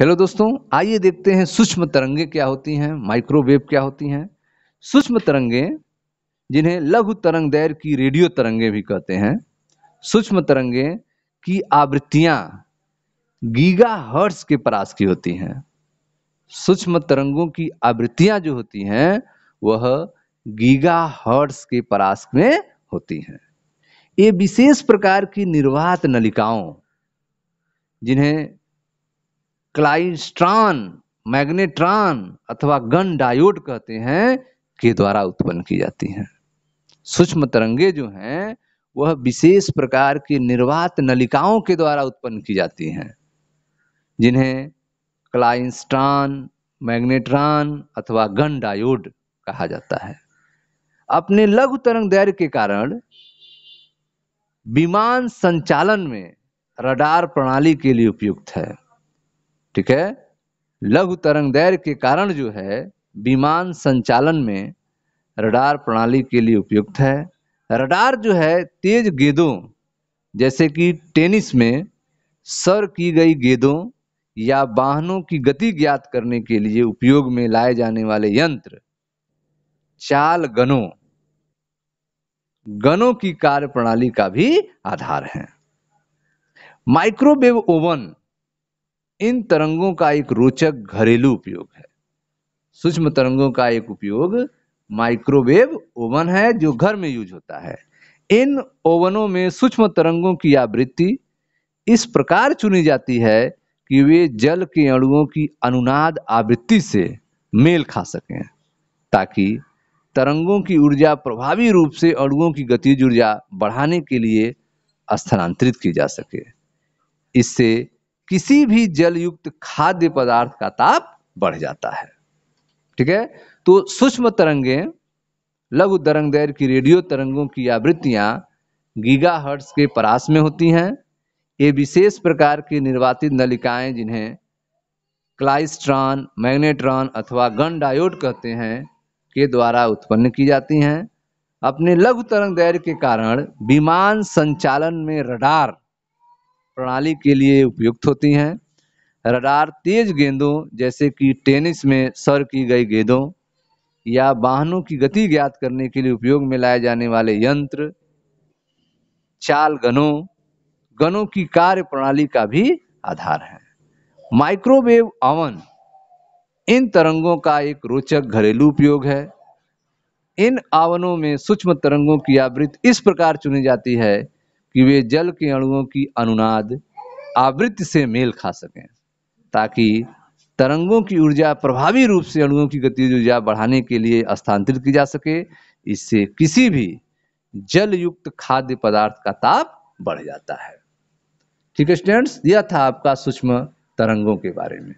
hello दोस्तों आइए देखते हैं सूक्ष्म तरंगे क्या होती हैं माइक्रोवेव क्या होती हैं सूक्ष्म तरंगे जिन्हें लघु तरंग दैर की रेडियो तरंगे भी कहते हैं सूक्ष्म तरंगे की आवृत्तियां गीगा हर्ट्स के परास की होती हैं सूक्ष्म तरंगों की आवृत्तियां जो होती हैं वह गीगा हर्ट्स के परास में होती हैं ये विशेष प्रकार की निर्वात नलिकाओं जिन्हें क्लाइस्ट्रॉन मैग्नेट्रॉन अथवा गन डायोड कहते हैं के द्वारा उत्पन्न की जाती हैं सूक्ष्म तरंगे जो हैं वह विशेष प्रकार की निर्वात नलिकाओं के द्वारा उत्पन्न की जाती हैं जिन्हें क्लाइंस्ट्रॉन मैग्नेट्रॉन अथवा गन डायोड कहा जाता है अपने लघु तरंग दैर्घ्य के कारण विमान संचालन में रडार प्रणाली के लिए उपयुक्त है ठीक है लघु तरंग दैर्य के कारण जो है विमान संचालन में रडार प्रणाली के लिए उपयुक्त है रडार जो है तेज गेंदों जैसे कि टेनिस में सर की गई गेंदों या वाहनों की गति ज्ञात करने के लिए उपयोग में लाए जाने वाले यंत्र चाल गनों गनों की कार्य प्रणाली का भी आधार है माइक्रोवेव ओवन इन तरंगों का एक रोचक घरेलू उपयोग है सूक्ष्म तरंगों का एक उपयोग माइक्रोवेव ओवन है जो घर में यूज होता है इन ओवनों में सूक्ष्म तरंगों की आवृत्ति इस प्रकार चुनी जाती है कि वे जल के अणुओं की अनुनाद आवृत्ति से मेल खा सकें ताकि तरंगों की ऊर्जा प्रभावी रूप से अणुओं की गतिज ऊर्जा बढ़ाने के लिए स्थानांतरित की जा सके इससे किसी भी जलयुक्त खाद्य पदार्थ का ताप बढ़ जाता है ठीक है तो सूक्ष्म तरंगे लघु तरंग दैर की रेडियो तरंगों की आवृत्तियां हर्ट्स के परास में होती हैं ये विशेष प्रकार की निर्वातित नलिकाएं जिन्हें क्लाइस्ट्रॉन मैग्नेट्रॉन अथवा गन डायोड कहते हैं के द्वारा उत्पन्न की जाती हैं अपने लघु तरंग दैर्य के कारण विमान संचालन में रडार प्रणाली के लिए उपयुक्त होती हैं रडार तेज गेंदों जैसे कि टेनिस में सर की गई गेंदों या वाहनों की गति ज्ञात करने के लिए उपयोग में लाए जाने वाले यंत्र चाल गनों गनों की कार्य प्रणाली का भी आधार है माइक्रोवेव अवन इन तरंगों का एक रोचक घरेलू उपयोग है इन आवनों में सूक्ष्म तरंगों की आवृत्ति इस प्रकार चुनी जाती है कि वे जल के अणुओं की अनुनाद आवृत्ति से मेल खा सकें ताकि तरंगों की ऊर्जा प्रभावी रूप से अणुओं की गतिज ऊर्जा बढ़ाने के लिए स्थानांतरित की जा सके इससे किसी भी जल युक्त खाद्य पदार्थ का ताप बढ़ जाता है ठीक है स्टूडेंट्स यह था आपका सूक्ष्म तरंगों के बारे में